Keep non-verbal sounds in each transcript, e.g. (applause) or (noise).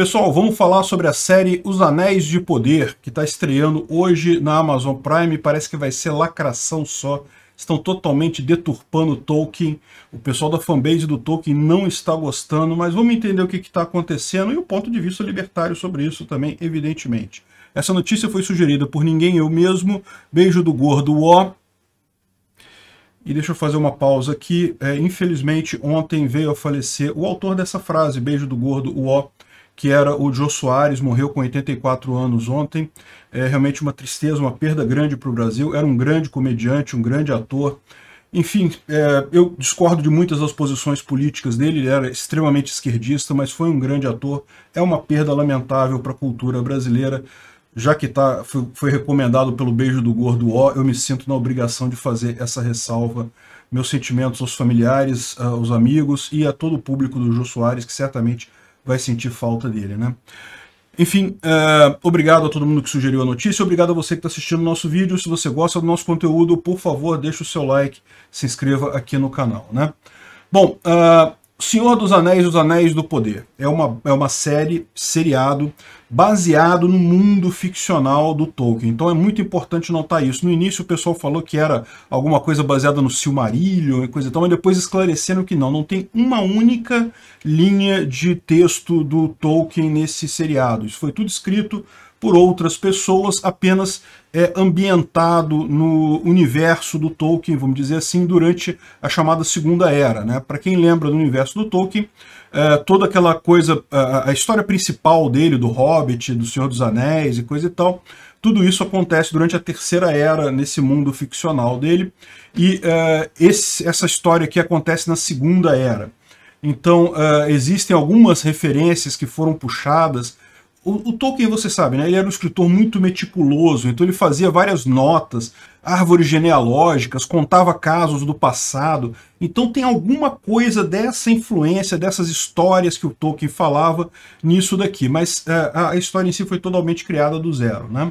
Pessoal, vamos falar sobre a série Os Anéis de Poder, que está estreando hoje na Amazon Prime. Parece que vai ser lacração só. Estão totalmente deturpando Tolkien. O pessoal da fanbase do Tolkien não está gostando, mas vamos entender o que está acontecendo e o ponto de vista libertário sobre isso também, evidentemente. Essa notícia foi sugerida por ninguém, eu mesmo. Beijo do gordo, ó. E deixa eu fazer uma pausa aqui. É, infelizmente, ontem veio a falecer o autor dessa frase, Beijo do Gordo, o O que era o Jô Soares, morreu com 84 anos ontem. É realmente uma tristeza, uma perda grande para o Brasil. Era um grande comediante, um grande ator. Enfim, é, eu discordo de muitas das posições políticas dele, ele era extremamente esquerdista, mas foi um grande ator. É uma perda lamentável para a cultura brasileira. Já que tá, foi, foi recomendado pelo Beijo do Gordo O, eu me sinto na obrigação de fazer essa ressalva meus sentimentos aos familiares, aos amigos e a todo o público do Jô Soares, que certamente vai sentir falta dele, né? Enfim, uh, obrigado a todo mundo que sugeriu a notícia, obrigado a você que está assistindo o nosso vídeo. Se você gosta do nosso conteúdo, por favor, deixe o seu like, se inscreva aqui no canal, né? Bom, uh, Senhor dos Anéis, Os Anéis do Poder. É uma, é uma série, seriado, baseado no mundo ficcional do Tolkien. Então é muito importante notar isso. No início o pessoal falou que era alguma coisa baseada no Silmarillion e coisa e tal, mas depois esclareceram que não. Não tem uma única linha de texto do Tolkien nesse seriado. Isso foi tudo escrito por outras pessoas, apenas é, ambientado no universo do Tolkien, vamos dizer assim, durante a chamada Segunda Era. Né? Para quem lembra do universo do Tolkien, é, toda aquela coisa, a, a história principal dele, do Hobbit, do Senhor dos Anéis e coisa e tal, tudo isso acontece durante a Terceira Era, nesse mundo ficcional dele, e é, esse, essa história aqui acontece na Segunda Era. Então, uh, existem algumas referências que foram puxadas o, o, Tolkien, você sabe, né? Ele era um escritor muito meticuloso, então ele fazia várias notas, árvores genealógicas, contava casos do passado. Então tem alguma coisa dessa influência, dessas histórias que o Tolkien falava nisso daqui. Mas eh, a, a história em si foi totalmente criada do zero, né?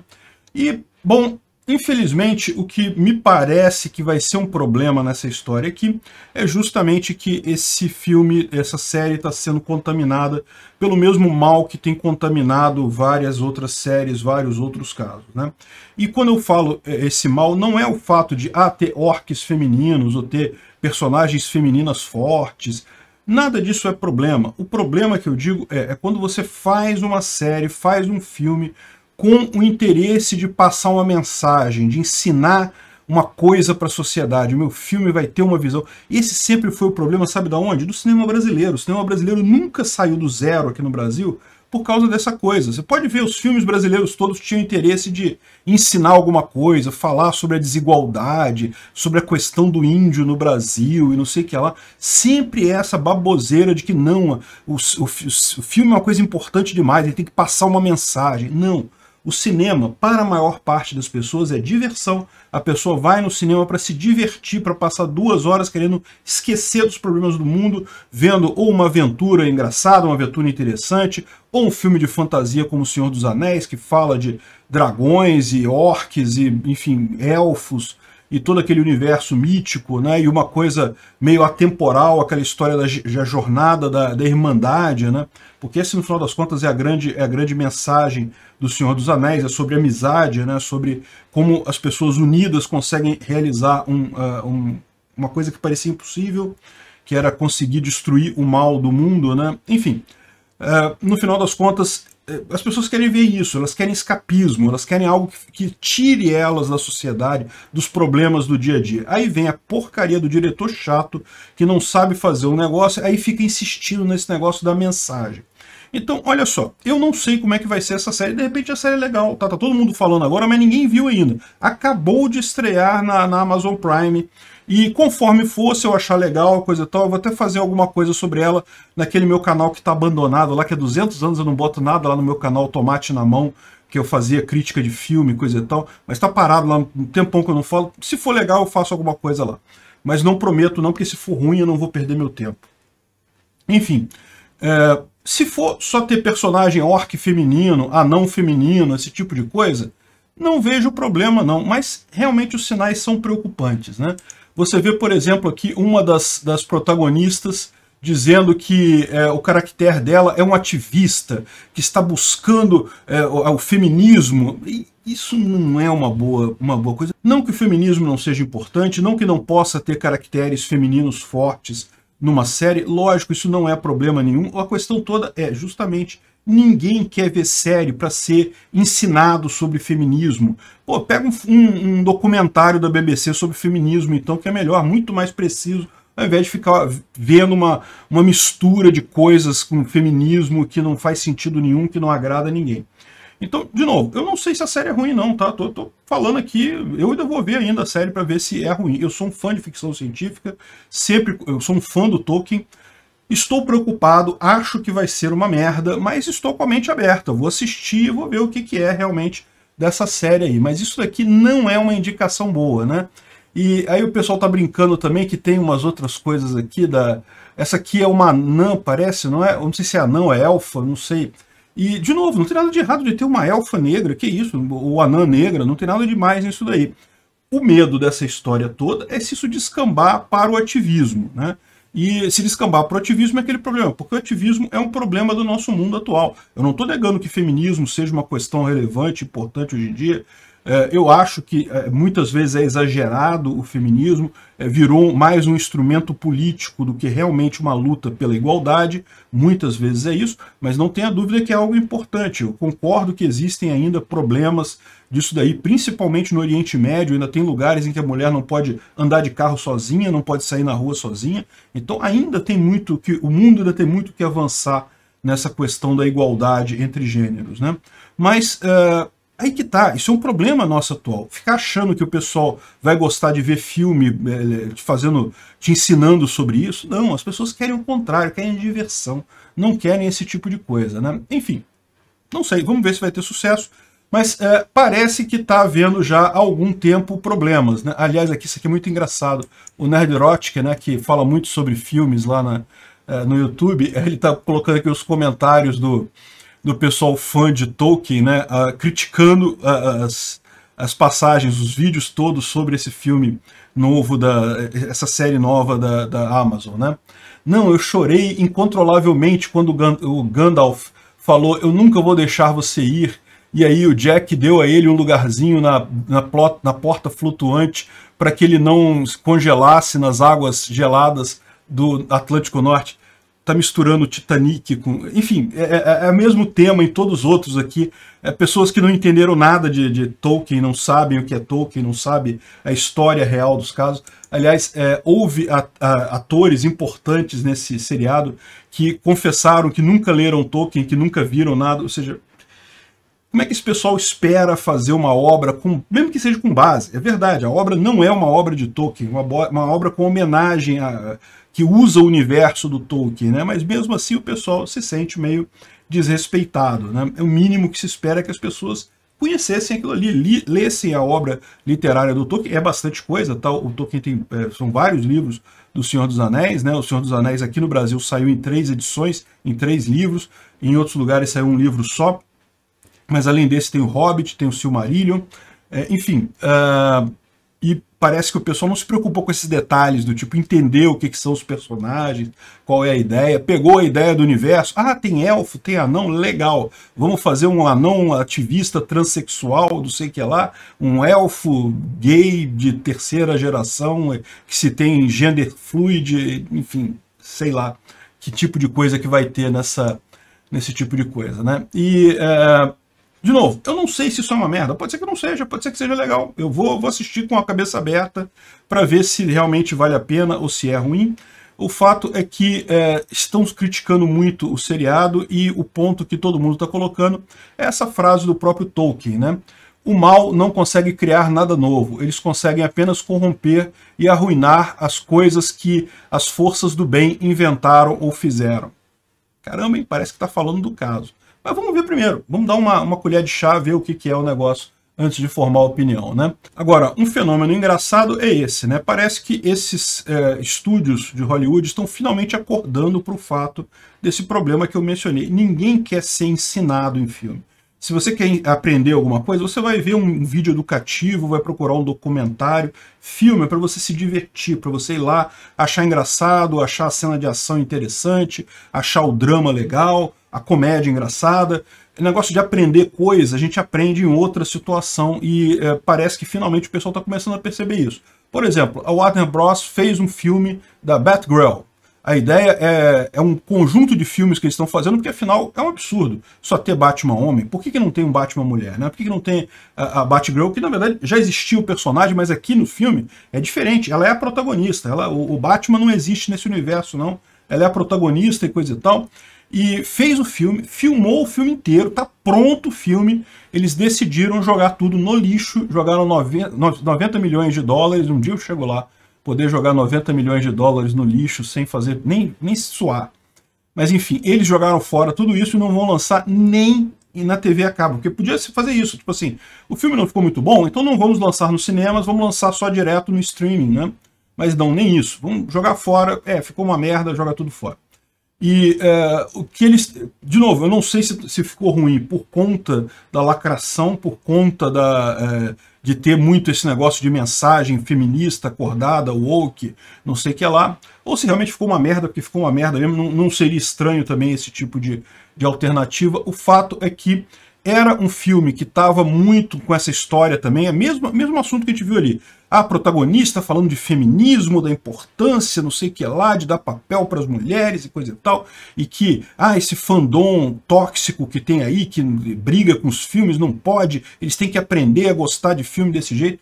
E, bom, Infelizmente, o que me parece que vai ser um problema nessa história aqui é justamente que esse filme, essa série está sendo contaminada pelo mesmo mal que tem contaminado várias outras séries, vários outros casos. Né? E quando eu falo é, esse mal, não é o fato de ah, ter orques femininos ou ter personagens femininas fortes, Nada disso é problema. O problema que eu digo é, é, quando você faz uma série, faz um filme com o interesse de passar uma mensagem, de ensinar uma coisa para a sociedade. O meu filme vai ter uma visão. Esse sempre foi o problema, sabe da onde? Do cinema brasileiro. O cinema brasileiro nunca saiu do zero aqui no Brasil por causa dessa coisa. Você pode ver os filmes brasileiros todos tinham interesse de ensinar alguma coisa, falar sobre a desigualdade, sobre a questão do índio no Brasil e não sei o que lá. Sempre é essa baboseira de que não, o, o, o filme é uma coisa importante demais, ele tem que passar uma mensagem. Não. O cinema, para a maior parte das pessoas, é diversão. A pessoa vai no cinema para se divertir, para passar duas horas querendo esquecer dos problemas do mundo, vendo ou uma aventura engraçada, uma aventura interessante, ou um filme de fantasia como O Senhor dos Anéis, que fala de dragões e orques e, enfim, elfos e todo aquele universo mítico, né? E uma coisa meio atemporal, aquela história da, da jornada da, da, Irmandade, né? Porque esse, no final das contas, é a grande, é a grande mensagem do Senhor dos Anéis, é sobre amizade, né? Sobre como as pessoas unidas conseguem realizar um, uh, um, uma coisa que parecia impossível, que era conseguir destruir o mal do mundo, né? Enfim, uh, no final das contas, eh, as pessoas querem ver isso, elas querem escapismo, elas querem algo que, que, tire elas da sociedade, dos problemas do dia a dia. Aí vem a porcaria do diretor chato que não sabe fazer o um negócio, aí fica insistindo nesse negócio da mensagem. Então, olha só, eu não sei como é que vai ser essa série, de repente a série é legal, tá, tá todo mundo falando agora, mas ninguém viu ainda. Acabou de estrear na, na Amazon Prime e conforme for, se eu achar legal, coisa e tal, eu vou até fazer alguma coisa sobre ela naquele meu canal que está abandonado lá, que há é 200 anos eu não boto nada lá no meu canal Tomate na Mão, que eu fazia crítica de filme, coisa e tal, mas está parado lá um tempão que eu não falo. Se for legal, eu faço alguma coisa lá. Mas não prometo não, porque se for ruim eu não vou perder meu tempo. Enfim, é, se for só ter personagem orc feminino, anão feminino, esse tipo de coisa, não vejo problema não, mas realmente os sinais são preocupantes, né? Você vê, por exemplo, aqui uma das, das protagonistas dizendo que é, o caractere dela é um ativista, que está buscando é, o, é, o, feminismo. E isso não é uma boa, uma boa coisa. Não que o feminismo não seja importante, não que não possa ter caracteres femininos fortes numa série. Lógico, isso não é problema nenhum. A questão toda é justamente ninguém quer ver série para ser ensinado sobre feminismo. Pô, pega um, um, um, documentário da BBC sobre feminismo, então, que é melhor, muito mais preciso, ao invés de ficar vendo uma, uma mistura de coisas com feminismo que não faz sentido nenhum, que não agrada a ninguém. Então, de novo, eu não sei se a série é ruim não, tá? Tô, tô falando aqui, eu ainda vou ver ainda a série para ver se é ruim. Eu sou um fã de ficção científica, sempre eu sou um fã do Tolkien, Estou preocupado, acho que vai ser uma merda, mas estou com a mente aberta. Vou assistir, vou ver o que, que é realmente dessa série aí. Mas isso daqui não é uma indicação boa, né? E aí o pessoal tá brincando também que tem umas outras coisas aqui da... Essa aqui é uma anã, parece, não é? não sei se é anã ou é elfa, não sei. E, de novo, não tem nada de errado de ter uma elfa negra, que isso, ou anã negra, não tem nada demais nisso daí. O medo dessa história toda é se isso descambar para o ativismo, né? e se descambar para o ativismo é aquele problema, porque o ativismo é um problema do nosso mundo atual. Eu não estou negando que feminismo seja uma questão relevante, importante hoje em dia, é, eu acho que é, muitas vezes é exagerado o feminismo, é, virou mais um instrumento político do que realmente uma luta pela igualdade, muitas vezes é isso, mas não tenha dúvida que é algo importante. Eu concordo que existem ainda problemas disso daí, principalmente no Oriente Médio, ainda tem lugares em que a mulher não pode andar de carro sozinha, não pode sair na rua sozinha, então ainda tem muito que, o mundo ainda tem muito que avançar nessa questão da igualdade entre gêneros. Né? Mas... Uh, Aí que tá, isso é um problema nosso atual. Ficar achando que o pessoal vai gostar de ver filme te é, é, fazendo, te ensinando sobre isso. Não, as pessoas querem o contrário, querem diversão, não querem esse tipo de coisa, né? Enfim, não sei, vamos ver se vai ter sucesso. Mas é, parece que está havendo já há algum tempo problemas. Né? Aliás, aqui, isso aqui é muito engraçado. O Nerd Erotica, né, que fala muito sobre filmes lá na, é, no YouTube, (laughs) ele está colocando aqui os comentários do, do pessoal fã de Tolkien, né, uh, criticando uh, as, as passagens, os vídeos todos sobre esse filme novo, da, essa série nova da, da Amazon. Né? Não, eu chorei incontrolavelmente quando o Gandalf falou eu nunca vou deixar você ir, e aí o Jack deu a ele um lugarzinho na, na, plot, na porta flutuante para que ele não congelasse nas águas geladas do Atlântico Norte tá misturando Titanic com. Enfim, é é, é, é, o mesmo tema em todos os outros aqui. É, pessoas que não entenderam nada de, de Tolkien, não sabem o que é Tolkien, não sabem a história real dos casos. Aliás, é, houve atores importantes nesse seriado que confessaram que nunca leram Tolkien, que nunca viram nada, ou seja, como é que esse pessoal espera fazer uma obra, com, mesmo que seja com base? É verdade, a obra não é uma obra de Tolkien, uma, uma obra com homenagem a, que usa o universo do Tolkien, né? mas mesmo assim o pessoal se sente meio desrespeitado. Né? É o mínimo que se espera é que as pessoas conhecessem aquilo ali, li, lessem a obra literária do Tolkien, é bastante coisa, tá? o Tolkien tem, é, são vários livros do Senhor dos Anéis, né? o Senhor dos Anéis aqui no Brasil saiu em três edições, em três livros, em outros lugares saiu um livro só, mas além desse tem o Hobbit, tem o Silmarillion, é, enfim. Uh, e parece que o pessoal não se preocupou com esses detalhes do tipo entender o que, que são os personagens, qual é a ideia, pegou a ideia do universo, ah, tem elfo, tem anão, legal, vamos fazer um anão ativista transexual, não sei o que lá, um elfo gay de terceira geração é, que se tem gender fluid, enfim, sei lá que tipo de coisa que vai ter nessa nesse tipo de coisa, né? E uh, de novo, eu não sei se isso é uma merda. Pode ser que não seja, pode ser que seja legal. Eu vou, vou assistir com a cabeça aberta para ver se realmente vale a pena ou se é ruim. O fato é que é, estão criticando muito o seriado e o ponto que todo mundo está colocando é essa frase do próprio Tolkien, né? O mal não consegue criar nada novo, eles conseguem apenas corromper e arruinar as coisas que as forças do bem inventaram ou fizeram. Caramba, hein? parece que está falando do caso. Mas vamos ver primeiro, vamos dar uma, uma colher de chá, ver o que, que é o negócio antes de formar opinião, né? Agora, um fenômeno engraçado é esse, né? Parece que esses é, estúdios de Hollywood estão finalmente acordando para o fato desse problema que eu mencionei. Ninguém quer ser ensinado em filme. Se você quer aprender alguma coisa, você vai ver um vídeo educativo, vai procurar um documentário. Filme é para você se divertir, para você ir lá achar engraçado, achar a cena de ação interessante, achar o drama legal, a comédia engraçada. O negócio de aprender coisas, a gente aprende em outra situação e é, parece que finalmente o pessoal está começando a perceber isso. Por exemplo, a Warner Bros. fez um filme da Batgirl. A ideia é, é um conjunto de filmes que eles estão fazendo, porque afinal é um absurdo só ter Batman homem. Por que, que não tem um Batman mulher? Né? Por que, que não tem a, a Batgirl, que na verdade já existia o personagem, mas aqui no filme é diferente. Ela é a protagonista. Ela, o, o Batman não existe nesse universo, não. Ela é a protagonista e coisa e tal e fez o filme, filmou o filme inteiro, tá pronto o filme. Eles decidiram jogar tudo no lixo, jogaram 90 milhões de dólares. Um dia eu chego lá, poder jogar 90 milhões de dólares no lixo sem fazer nem, nem suar. Mas enfim, eles jogaram fora tudo isso e não vão lançar nem na TV a cabo, porque podia se fazer isso, tipo assim, o filme não ficou muito bom, então não vamos lançar nos cinemas, vamos lançar só direto no streaming, né? Mas não, nem isso. Vamos jogar fora, é, ficou uma merda, joga tudo fora. E é, o que eles. De novo, eu não sei se, se ficou ruim por conta da lacração, por conta da, é, de ter muito esse negócio de mensagem feminista, acordada, woke, não sei o que lá. Ou se realmente ficou uma merda, porque ficou uma merda mesmo. Não, não seria estranho também esse tipo de, de alternativa. O fato é que era um filme que estava muito com essa história também, é mesmo, mesmo assunto que a gente viu ali. A protagonista falando de feminismo, da importância, não sei o que lá, de dar papel para as mulheres e coisa e tal, e que, ah, esse fandom tóxico que tem aí, que briga com os filmes, não pode, eles têm que aprender a gostar de filme desse jeito.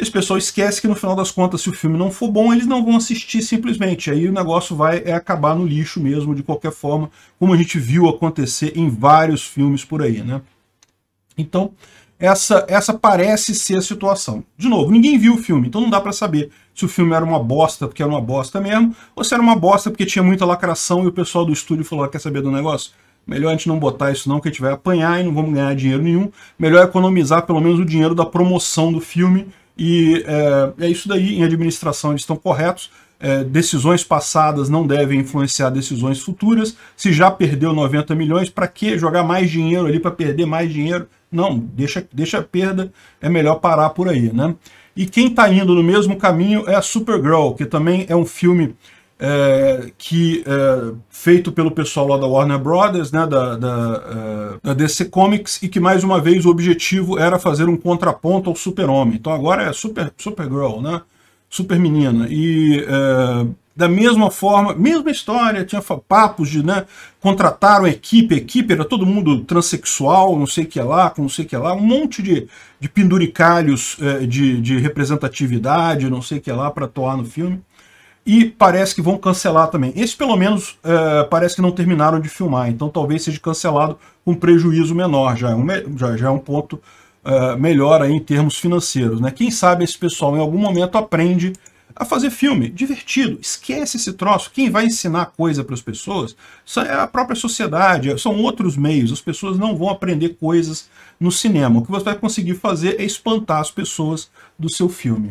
Esse pessoal esquece que no final das contas, se o filme não for bom, eles não vão assistir simplesmente. Aí o negócio vai é acabar no lixo mesmo, de qualquer forma, como a gente viu acontecer em vários filmes por aí, né? Então, essa, essa parece ser a situação. De novo, ninguém viu o filme, então não dá para saber se o filme era uma bosta porque era uma bosta mesmo, ou se era uma bosta porque tinha muita lacração e o pessoal do estúdio falou, quer saber do negócio? Melhor a gente não botar isso não, que a gente vai apanhar e não vamos ganhar dinheiro nenhum. Melhor economizar pelo menos o dinheiro da promoção do filme e é, é isso daí, em administração eles estão corretos, é, decisões passadas não devem influenciar decisões futuras. Se já perdeu 90 milhões, para que jogar mais dinheiro ali para perder mais dinheiro? Não, deixa, deixa a perda, é melhor parar por aí, né? E quem está indo no mesmo caminho é a Supergirl, que também é um filme é, que é, feito pelo pessoal lá da Warner Brothers, né, da, da, é, da, DC Comics, e que mais uma vez o objetivo era fazer um contraponto ao Super-Homem. Então agora é Super Supergirl, né? Super Menina. E é, da mesma forma, mesma história, tinha papos de, né, contrataram equipe, equipe era todo mundo transexual, não sei o que lá, não sei o que lá, um monte de, de penduricalhos é, de, de representatividade, não sei o que lá, para atuar no filme. E parece que vão cancelar também. Esse, pelo menos, é, parece que não terminaram de filmar, então talvez seja cancelado com um prejuízo menor. Já é um, já, já é um ponto é, melhor aí em termos financeiros. Né? Quem sabe esse pessoal em algum momento aprende a fazer filme divertido. Esquece esse troço. Quem vai ensinar coisa para as pessoas é a própria sociedade, são outros meios. As pessoas não vão aprender coisas no cinema. O que você vai conseguir fazer é espantar as pessoas do seu filme.